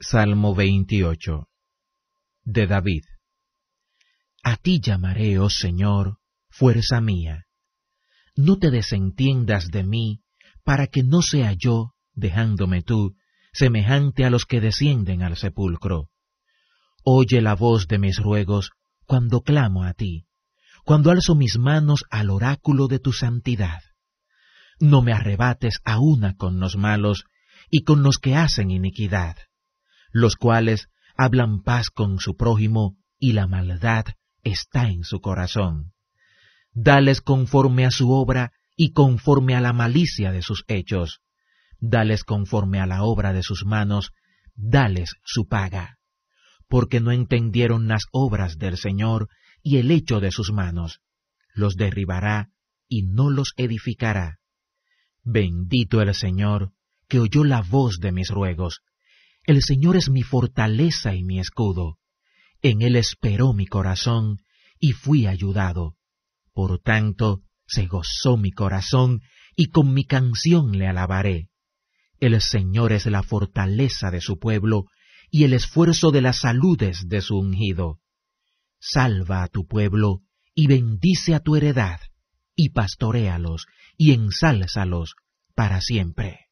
Salmo 28 de David A ti llamaré, oh Señor, fuerza mía. No te desentiendas de mí, para que no sea yo, dejándome tú, semejante a los que descienden al sepulcro. Oye la voz de mis ruegos cuando clamo a ti, cuando alzo mis manos al oráculo de tu santidad. No me arrebates a una con los malos y con los que hacen iniquidad los cuales hablan paz con su prójimo y la maldad está en su corazón. Dales conforme a su obra y conforme a la malicia de sus hechos. Dales conforme a la obra de sus manos, dales su paga. Porque no entendieron las obras del Señor y el hecho de sus manos. Los derribará y no los edificará. Bendito el Señor, que oyó la voz de mis ruegos, el Señor es mi fortaleza y mi escudo. En Él esperó mi corazón y fui ayudado. Por tanto, se gozó mi corazón y con mi canción le alabaré. El Señor es la fortaleza de su pueblo y el esfuerzo de las saludes de su ungido. Salva a tu pueblo y bendice a tu heredad, y pastoréalos y ensálzalos para siempre.